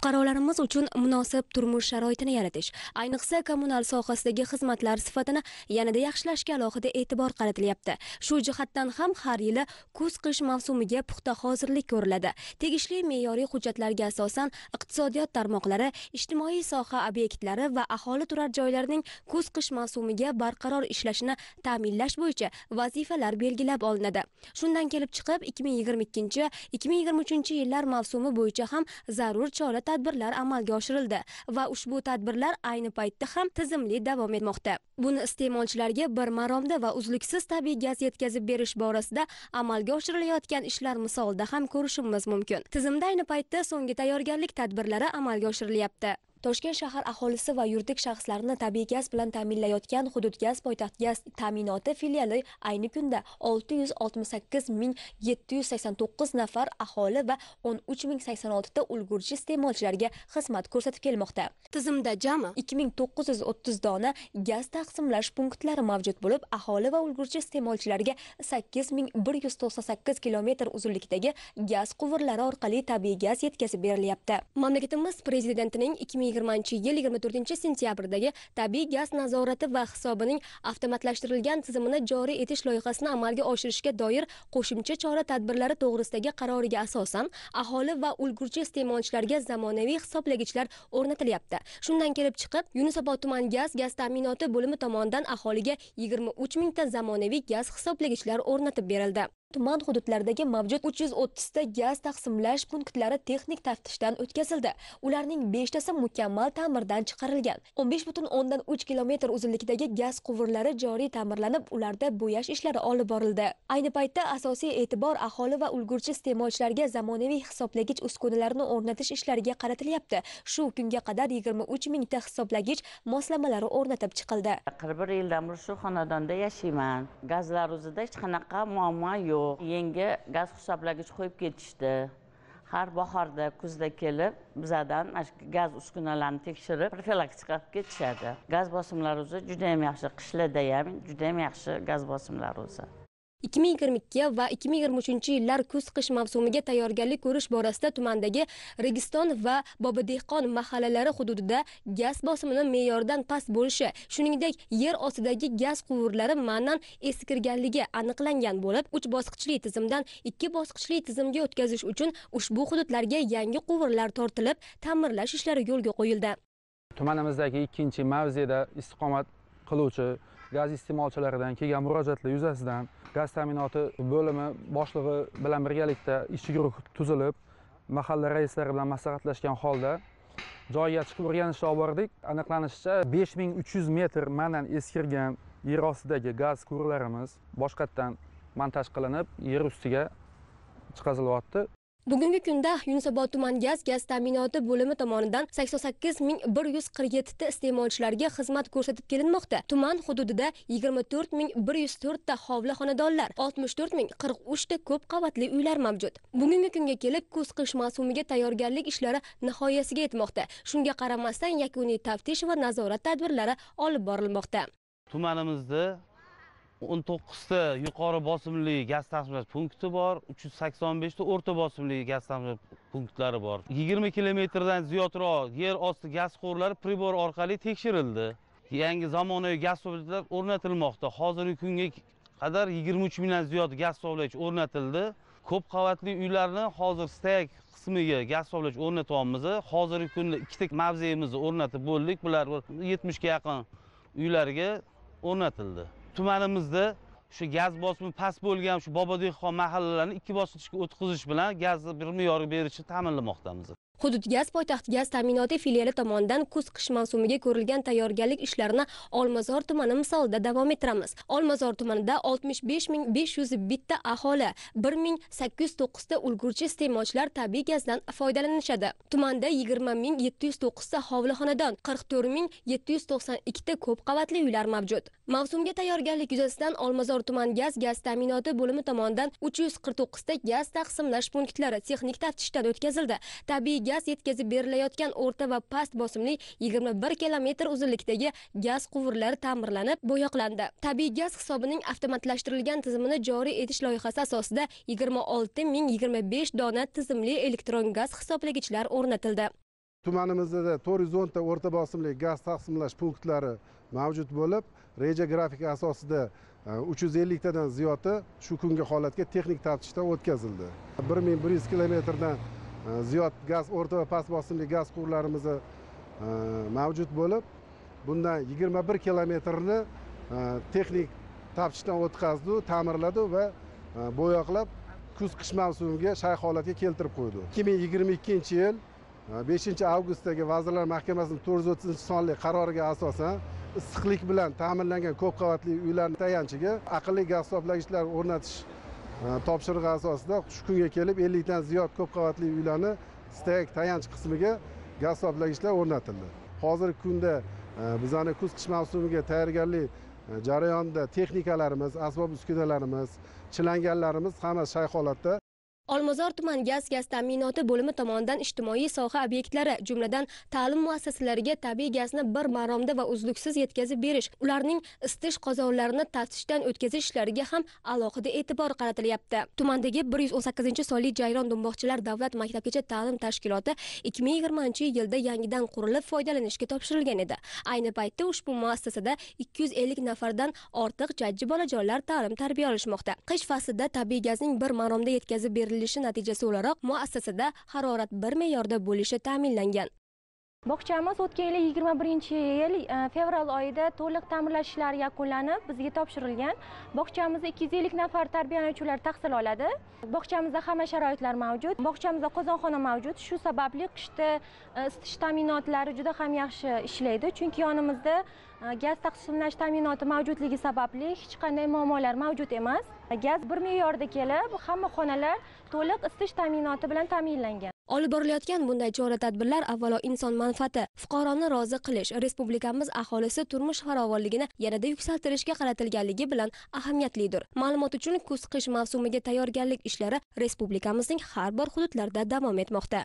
fuqarolarimiz uchun munosib turmush sharoitini yaratish ayniqsa kommunal sohasidagi xizmatlar sifatini yanada yaxshilashga alohida e'tibor qaratilyapti shu jihatdan ham har yili kuz qish mavsumiga puxta hozirlik ko'riladi tegishli me'yoriy hujjatlarga asosan iqtisodiyot tarmoqlari ijtimoiy soha obyektlari va aholi turar joylarining kuz qish mavsumiga barqaror ishlashini ta'minlash bo'yicha vazifalar belgilab olinadi shundan kelib chiqib 2022 2023 yillar mavsumi bo'yicha ham zarur chora tadbirlar amalga oshirildi va ushbu tadbirlar ayni paytda ham tizimli davom etmoqda buni iste'molchilarga bir maromda va uzluksiz tabiiy gaz yetkazib berish borasida amalga oshirilayotgan ishlar misolida ham ko'rishimiz mumkin tizimda ayni paytda so'nggi tayyorgarlik tadbirlari amalga oshirilyapti toshkent shahar aholisi va yuridik shaxslarni tabiiy gaz bilan ta'minlayotgan hududgaz poytaxt gaz ta'minoti filiali ayni kunda 668789 nafar aholi va 13086 ta ulgurji iste'molchilarga xizmat ko'rsatib kelmoqda tizimda jami 2930 dona gaz taqsimlash punktlari mavjud bo'lib aholi va ulgurji iste'molchilarga 8198 kilometr uzunlikdagi gaz quvurlari orqali tabiiy gaz yetkazib berilyapti mamlakatimiz prezidentining 2 yigirmanchi yil yigirma to'rtinchi sentyabrdagi tabiiy gaz nazorati va hisobining avtomatlashtirilgan tizimini joriy etish loyihasini amalga oshirishga doir qo'shimcha chora tadbirlari to'g'risidagi qaroriga asosan aholi va ulgurji iste'molchilarga zamonaviy hisoblagichlar o'rnatilyapti shundan kelib chiqib yunusobod tuman gaz gaz ta'minoti bo'limi tomonidan aholiga yigirma uch mingta zamonaviy gaz hisoblagichlar o'rnatib berildi Tuman hududlaridagi mavjud 330 ta gaz taqsimlash punktlari texnik taftishdan o'tkazildi. Ularning 5 tasi mukammal ta'mirdan chiqarilgan. 15.3 kilometr uzunlikdagi gaz quvurlari joriy ta'mirlanib, ularda bo'yash ishlari olib borildi. Ayni paytda asosiy e'tibor aholi va ulgurji iste'molchilarga zamonaviy hisoblagich uskunalarini o'rnatish ishlariga qaratilyapti. Shu kunga qadar 23 mingta hisoblagich moslamalari o'rnatib chiqildi. 41 yildan beri shu xonadonda yashayman. Gazlar o'zida hech qanaqa muammo yo'q. yo'q yangi gaz hisoblagich qo'yib ketishdi har bahorda kuzda kelib bizadan mana shu gaz uskunalarini tekshirib profilaktika qilib ketishadi gaz bosimlari o'zi judayam yaxshi qishlada ham judayam yaxshi gaz bosimlari o'zi ikki ming yigirma ikki va ikki ming yigirma uchinchi yillar kuz qish mavsumiga tayyorgarlik ko'rish borasida tumandagi registon va bobodehqon mahallalari hududida gaz bosimini me'yordan past bo'lishi shuningdek yer ostidagi gaz quvurlari ma'nan eskirganligi aniqlangan bo'lib uch bosqichli tizimdan ikki bosqichli tizimga o'tkazish uchun ushbu hududlarga yangi quvurlar tortilib ta'mirlash ishlari yo'lga qo'yildi tumanimizdagi ikkinchi mavzeda istiqomat qiluvchi gaz iste'molchilaridan kelgan murojaatlar yuzasidan gaz ta'minoti bo'limi boshlig'i bilan birgalikda ishchi guruh tuzilib mahalla raislari bilan maslahatlashgan holda joyiga chiqib o'rganishni olib bordik aniqlanishicha besh ming uch yuz metr ma'nan eskirgan yer ostidagi gaz quvurlarimiz boshqatdan montaj qilinib yer ustiga chiqazilyapti bugungi kunda yunusobod tuman gaz gaz ta'minoti bo'limi tomonidan 88147 ta iste'molchilarga xizmat ko'rsatib kelinmoqda tuman hududida 24104 ta hovli xonadonlar 64043 ta ko'p qavatli uylar mavjud bugungi kunga kelib kuz qish mavsumiga tayyorgarlik ishlari nihoyasiga yetmoqda shunga qaramasdan yakuniy taftish va nazorat tadbirlari olib borilmoqda tumanimizda o'n to'qqizta yuqori bosimli gaz ta'minlash punkti bor uch yuz sakson beshta o'rta bosimli gaz ta'minlash punktlari bor yigirma kilometrdan ziyodroq yer osti gaz quvurlari pribor orqali tekshirildi yangi zamonaviy gaz sovlatlar o'rnatilmoqda hozirgi kunga qadar yigirma uch mingdan ziyod gaz sovlovchi o'rnatildi ko'p qavatli uylarni hozir stayak qismiga gaz sovlovchi o'rnatyapmiz hozirgi kunda ikkita mavzeyimizni o'rnatib bo'ldik bular yetmishga yaqin uylarga o'rnatildi tumanimizda shu gaz bosimi past bo'lgan shu bobodehqon mahallalarini ikki bosqichga o'tkazish bilan gazni bir me'yoriga berishni ta'minlamoqdamiz hududgaz poytaxt gaz ta'minoti filiali tomonidan kuz qish mavsumiga ko'rilgan tayyorgarlik ishlarini olmazor tumani misolida davom ettiramiz olmazor tumanida oltmish besh ming besh yuz bitta aholi bir ming sakkiz yuz to'qqizta ulgurji iste'molchilar tabiiy gazdan foydalanishadi tumanda yigirma ming yetti yuz to'qqizta hovli xonadon qirq to'rt ming yetti yuz to'qson ikkita ko'p qavatli uylar mavjud mavsumga tayyorgarlik yuzasidan olmazor tuman gaz gaz ta'minoti bo'limi tomonidan uch yuz qirq to'qqizta gaz taqsimlash punktlari texnik taftishdan o'tkazildi tabiiy gaz yetkazib berilayotgan o'rta va past bosimli 21 kilometr uzunlikdagi gaz quvurlari ta'mirlanib, bo'yoqlandi. Tabiiy gaz hisobining avtomatlashtirilgan tizimini joriy etish loyihasi asosida besh dona tizimli elektron gaz hisoblagichlar o'rnatildi. Tumanimizda 410 ta o'rta bosimli gaz taqsimlash punktlari mavjud bo'lib, reja grafik asosida 350 e, tadan ziyodi shu kungi holatga texnik taftishdan o'tkazildi. 1100 kilometrdan ziyod gaz o'rta va past bosimli gaz quvurlarimiz mavjud bo'lib bundan yigirma bir kilometrni texnik tapchishdan o'tkazdi ta'mirladi va bo'yoqlab kuz qish mavsumiga shay holatga keltirib qo'ydi ikki ming yigirma ikkinchi yil beshinchi avgustdagi vazirlar mahkamasining to'rt yuz o'ttizinchi sonli qaroriga asosan issiqlik bilan ta'minlangan ko'p qavatli uylarni tayanchiga aqlli gaz hisoblagichlar o'rnatish topshiriq asosida shu kunga kelib ellikdan ziyod ko'p qavatli uylarni stak tayanch qismiga gaz hisoblagichlar o'rnatildi hozirgi kunda e, bizani kuz qish mavsumiga tayyorgarlik e, jarayonida texnikalarimiz asbob uskunalarimiz chilanganlarimiz hammasi shay holatda olmazor tuman gaz gaz ta'minoti bo'limi tomonidan ijtimoiy soha obyektlari jumladan ta'lim muassasalariga tabiiy gazni bir maromda va uzluksiz yetkazib berish ularning isitish qozonlarini taftishdan o'tkazish ishlariga ham alohida e'tibor qaratilyapti tumandagi bir yuz o'n sakkizinchi sonli jayron dumboqchilar davlat maktabgacha ta'lim tashkiloti ikki ming yigirmanchi yilda yangidan qurilib foydalanishga topshirilgan edi ayni paytda ushbu muassasada ikki yuz ellik nafardan ortiq jajji bolajonlar ta'lim tarbiya olishmoqda qish faslida tabiiy gazning bir maromda yetkazib berilgan qurilishi natijasi o'laroq muassasada harorat bir me'yorda bo'lishi ta'minlangan bog'chamiz o'tgan yili yigirma birinchi yil e, fevral oyida to'liq ta'mirlash ishlari yakunlanib bizga topshirilgan bog'chamizda ikki yuz ellik nafar tarbiyalanuvchilar tahsil oladi bog'chamizda hamma sharoitlar mavjud bog'chamizda qozonxona mavjud shu sababli qishda e, isitish ta'minotlari juda ham yaxshi ishlaydi chunki yonimizda e, gaz taqsimlash ta'minoti mavjudligi sababli hech qanday muammolar mavjud emas gaz bir me'yorda kelib hamma xonalar to'liq isitish ta'minoti bilan ta'minlangan olib borilayotgan bunday chora tadbirlar avvalo inson manfaati fuqaroni rozi qilish respublikamiz aholisi turmush farovonligini yanada yuksaltirishga qaratilganligi bilan ahamiyatlidir ma'lumot uchun kuz qish mavsumiga tayyorgarlik ishlari respublikamizning har bir hududlarida davom etmoqda